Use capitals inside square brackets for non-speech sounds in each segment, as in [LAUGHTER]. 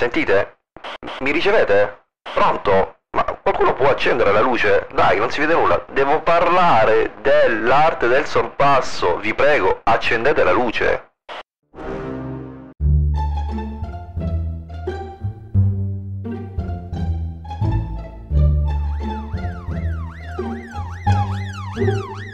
Sentite? Mi ricevete? Pronto? Ma qualcuno può accendere la luce? Dai, non si vede nulla. Devo parlare dell'arte del sorpasso. Vi prego, accendete la luce. Thank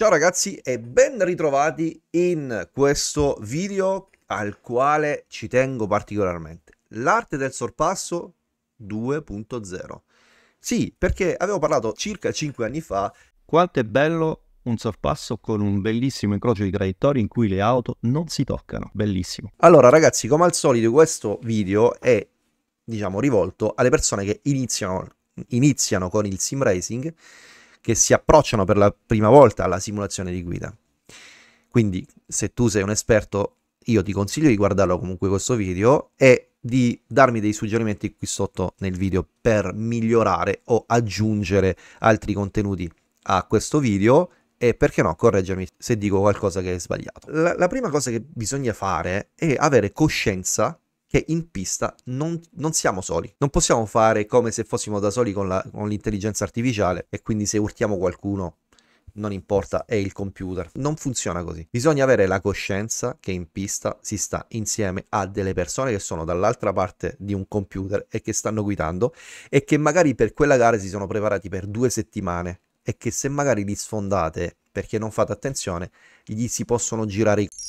Ciao ragazzi e ben ritrovati in questo video al quale ci tengo particolarmente. L'arte del sorpasso 2.0. Sì, perché avevo parlato circa 5 anni fa. Quanto è bello un sorpasso con un bellissimo incrocio di traiettorie in cui le auto non si toccano. Bellissimo. Allora ragazzi, come al solito questo video è diciamo rivolto alle persone che iniziano, iniziano con il sim racing che si approcciano per la prima volta alla simulazione di guida. Quindi se tu sei un esperto io ti consiglio di guardarlo comunque questo video e di darmi dei suggerimenti qui sotto nel video per migliorare o aggiungere altri contenuti a questo video e perché no correggermi se dico qualcosa che è sbagliato. La, la prima cosa che bisogna fare è avere coscienza che in pista non, non, siamo soli. Non possiamo fare come se fossimo da soli con, la, con l'intelligenza artificiale e quindi se urtiamo qualcuno non importa, è il computer. Non funziona così. Bisogna avere la coscienza che in pista si sta insieme a delle persone che sono dall'altra parte di un computer e che stanno guidando e che magari per quella gara si sono preparati per due settimane e che se magari li sfondate perché non fate attenzione, gli si possono girare i c***i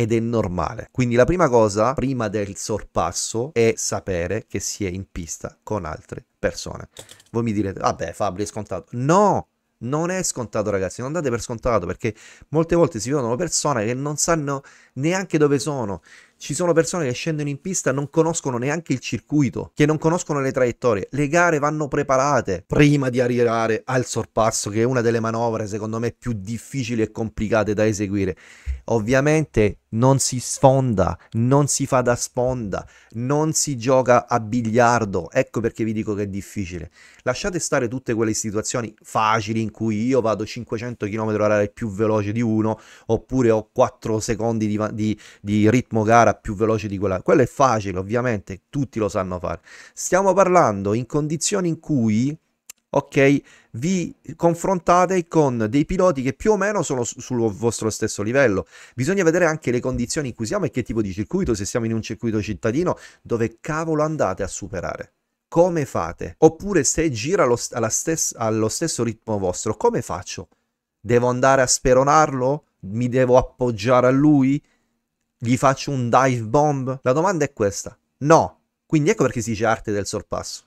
ed è normale. Quindi la prima cosa, prima del sorpasso, è sapere che si è in pista con altre persone. Voi mi direte, vabbè Fabri è scontato. No, non è scontato ragazzi, non date per scontato perché molte volte si vedono persone che non sanno neanche dove sono, ci sono persone che scendono in pista e non conoscono neanche il circuito, che non conoscono le traiettorie. Le gare vanno preparate prima di arrivare al sorpasso, che è una delle manovre, secondo me, più difficili e complicate da eseguire. Ovviamente non si sfonda, non si fa da sponda, non si gioca a biliardo. Ecco perché vi dico che è difficile. Lasciate stare tutte quelle situazioni facili in cui io vado 500 km/h più veloce di uno, oppure ho 4 secondi di, di, di ritmo gara gara più veloce di quella. Quello è facile, ovviamente, tutti lo sanno fare. Stiamo parlando in condizioni in cui ok? Vi confrontate con dei piloti che più o meno sono sul vostro stesso livello. Bisogna vedere anche le condizioni in cui siamo e che tipo di circuito, se siamo in un circuito cittadino, dove cavolo andate a superare. Come fate? Oppure se gira stes- allo stesso ritmo vostro, come faccio? Devo andare a speronarlo? Mi devo appoggiare a lui? Gli faccio un dive bomb? La domanda è questa. No. Quindi ecco perché si dice arte del sorpasso.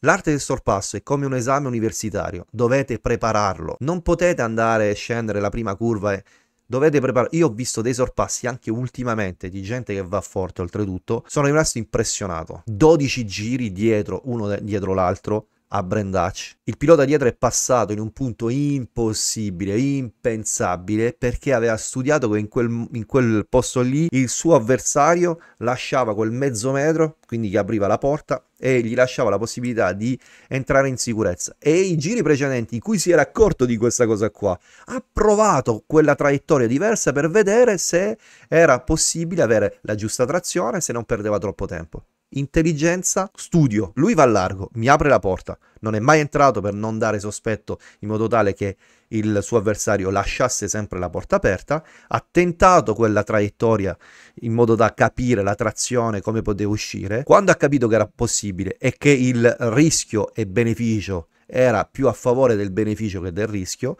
L'arte del sorpasso è come un esame universitario, dovete prepararlo. Non potete andare e scendere la prima curva e dovete preparare. Io ho visto dei sorpassi anche ultimamente di gente che va forte oltretutto, sono rimasto impressionato. 12 giri dietro, uno dietro l'altro, a Brandach. Il pilota dietro è passato in un punto impossibile, impensabile, perché aveva studiato che in quel, in quel posto lì il suo avversario lasciava quel mezzo metro, quindi gli apriva la porta e gli lasciava la possibilità di entrare in sicurezza. E i giri precedenti in cui si era accorto di questa cosa qua, ha provato quella traiettoria diversa per vedere se era possibile avere la giusta trazione, se non perdeva troppo tempo intelligenza, studio. Lui va a largo, mi apre la porta. Non è mai entrato per non dare sospetto in modo tale che il suo avversario lasciasse sempre la porta aperta. Ha tentato quella traiettoria in modo da capire la trazione, come poteva uscire. Quando ha capito che era possibile e che il rischio e beneficio era più a favore del beneficio che del rischio,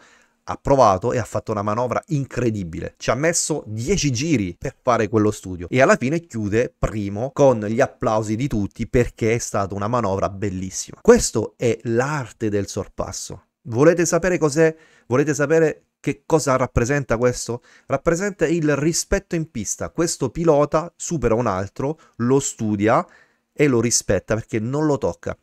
ha provato e ha fatto una manovra incredibile. Ci ha messo 10 giri per fare quello studio e alla fine chiude primo con gli applausi di tutti perché è stata una manovra bellissima. Questo è l'arte del sorpasso. Volete sapere cos'è? Volete sapere che cosa rappresenta questo? Rappresenta il rispetto in pista. Questo pilota supera un altro, lo studia e lo rispetta perché non lo tocca.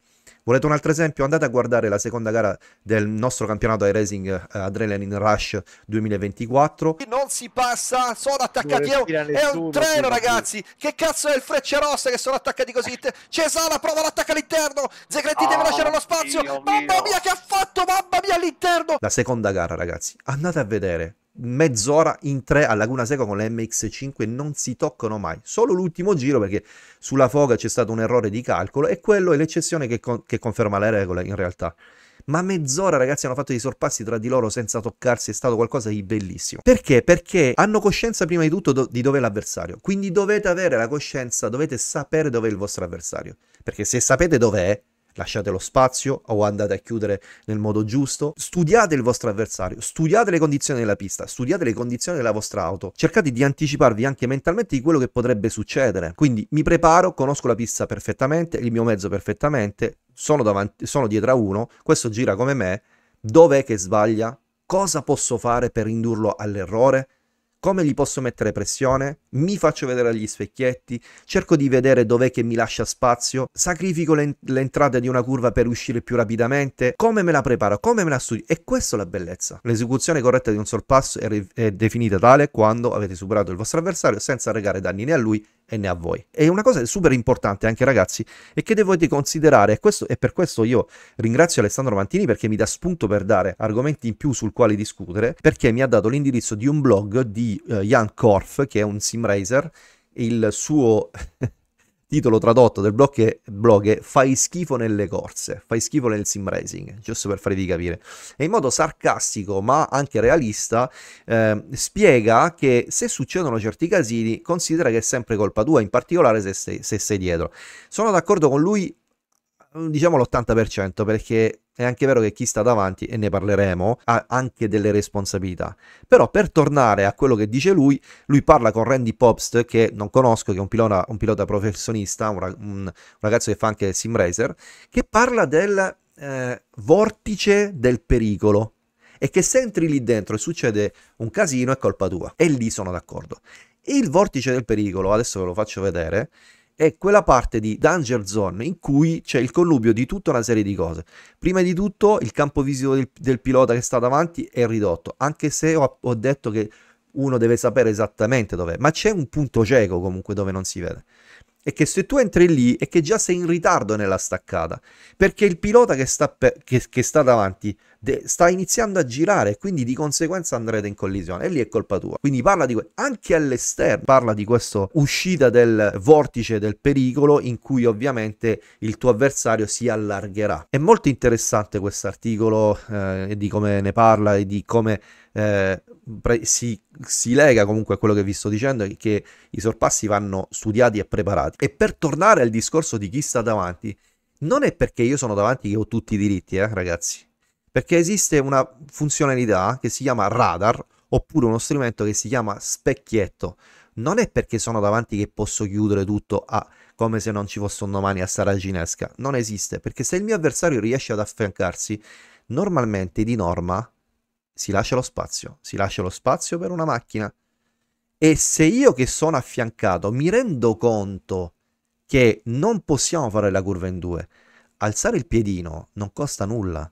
Volete un altro esempio? Andate a guardare la seconda gara del nostro campionato iRacing eh, Adrenaline Rush 2024. Non si passa, sono attaccati, è un, è un treno ragazzi, che cazzo è il frecce rosse che sono attaccati così? Eh. Cesala prova l'attacco all'interno, Zegretti ah, oh, deve lasciare lo spazio, mio, mamma mio. mia che ha fatto, mamma mia all'interno! La seconda gara ragazzi, andate a vedere mezz'ora in tre a Laguna Seca con le MX5 non si toccano mai. Solo l'ultimo giro perché sulla foga c'è stato un errore di calcolo e quello è l'eccezione che, con- che conferma le regole in realtà. Ma mezz'ora ragazzi hanno fatto dei sorpassi tra di loro senza toccarsi, è stato qualcosa di bellissimo. Perché? Perché hanno coscienza prima di tutto do- di dove è l'avversario. Quindi dovete avere la coscienza, dovete sapere dove è il vostro avversario. Perché se sapete dov'è, lasciate lo spazio o andate a chiudere nel modo giusto. Studiate il vostro avversario, studiate le condizioni della pista, studiate le condizioni della vostra auto. Cercate di anticiparvi anche mentalmente di quello che potrebbe succedere. Quindi mi preparo, conosco la pista perfettamente, il mio mezzo perfettamente, sono, davanti, sono dietro a uno, questo gira come me, dov'è che sbaglia? Cosa posso fare per indurlo all'errore? come gli posso mettere pressione, mi faccio vedere agli specchietti, cerco di vedere dov'è che mi lascia spazio, sacrifico le, l'entrata di una curva per uscire più rapidamente, come me la preparo, come me la studio. E questa è la bellezza. L'esecuzione corretta di un sorpasso è, è definita tale quando avete superato il vostro avversario senza regare danni né a lui e ne a voi. E una cosa super importante anche ragazzi è che dovete considerare, e, questo, e per questo io ringrazio Alessandro Mantini perché mi dà spunto per dare argomenti in più sul quale discutere, perché mi ha dato l'indirizzo di un blog di uh, Jan Korf, che è un sim racer, il suo... [LAUGHS] titolo tradotto del blog è, blog è, Fai schifo nelle corse, fai schifo nel sim racing, giusto per farvi capire. E in modo sarcastico ma anche realista eh, spiega che se succedono certi casini considera che è sempre colpa tua, in particolare se sei, se sei dietro. Sono d'accordo con lui Mm, diciamo l'80% perché è anche vero che chi sta davanti, e ne parleremo, ha anche delle responsabilità. Però per tornare a quello che dice lui, lui parla con Randy Popst, che non conosco, che è un pilota, un pilota professionista, un, rag- un, ragazzo che fa anche sim racer, che parla del eh, vortice del pericolo. E che se entri lì dentro e succede un casino è colpa tua. E lì sono d'accordo. Il vortice del pericolo, adesso ve lo faccio vedere, è quella parte di Danger Zone in cui c'è il connubio di tutta una serie di cose. Prima di tutto il campo visivo del, del pilota che sta davanti è ridotto, anche se ho, ho detto che uno deve sapere esattamente dov'è, ma c'è un punto cieco comunque dove non si vede. E che se tu entri lì è che già sei in ritardo nella staccata, perché il pilota che sta, per, che, che sta davanti de- sta iniziando a girare e quindi di conseguenza andrete in collisione e lì è colpa tua. Quindi parla di que- anche all'esterno, parla di questa uscita del vortice del pericolo in cui ovviamente il tuo avversario si allargherà. È molto interessante questo articolo eh, di come ne parla e di come eh, pre- si, si, lega comunque a quello che vi sto dicendo, che i sorpassi vanno studiati e preparati. E per tornare al discorso di chi sta davanti, non è perché io sono davanti che ho tutti i diritti, eh, ragazzi. Perché esiste una funzionalità che si chiama radar oppure uno strumento che si chiama specchietto. Non è perché sono davanti che posso chiudere tutto a come se non ci fosse un domani a Saraginesca. Non esiste, perché se il mio avversario riesce ad affiancarsi, normalmente di norma si lascia lo spazio, si lascia lo spazio per una macchina. E se io che sono affiancato mi rendo conto che non possiamo fare la curva in due, alzare il piedino non costa nulla.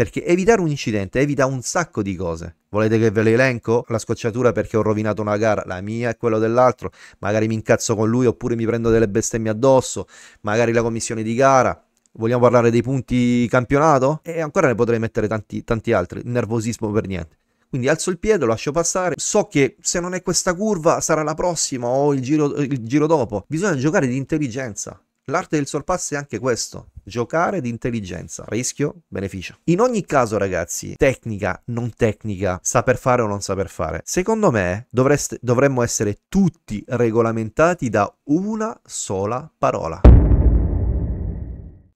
Perché evitare un incidente evita un sacco di cose. Volete che ve le elenco? La scocciatura perché ho rovinato una gara, la mia e quella dell'altro, magari mi incazzo con lui oppure mi prendo delle bestemmie addosso, magari la commissione di gara. Vogliamo parlare dei punti campionato? E ancora ne potrei mettere tanti, tanti altri, nervosismo per niente. Quindi alzo il piede, lo lascio passare. So che se non è questa curva sarà la prossima o il giro, il giro dopo. Bisogna giocare di intelligenza. L'arte del sorpasso è anche questo, giocare di intelligenza, rischio, beneficio. In ogni caso, ragazzi, tecnica, non tecnica, saper fare o non saper fare, secondo me dovreste, dovremmo essere tutti regolamentati da una sola parola.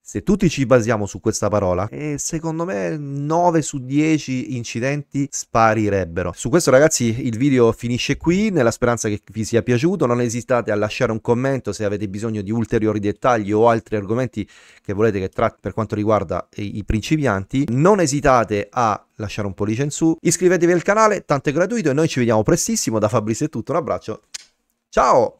Se tutti ci basiamo su questa parola, eh, secondo me 9 su 10 incidenti sparirebbero. Su questo ragazzi il video finisce qui, nella speranza che vi sia piaciuto, non esitate a lasciare un commento se avete bisogno di ulteriori dettagli o altri argomenti che volete che tratti per quanto riguarda i principianti. Non esitate a lasciare un pollice in su, iscrivetevi al canale, tanto è gratuito e noi ci vediamo prestissimo. Da Fabrizio è tutto, un abbraccio, ciao!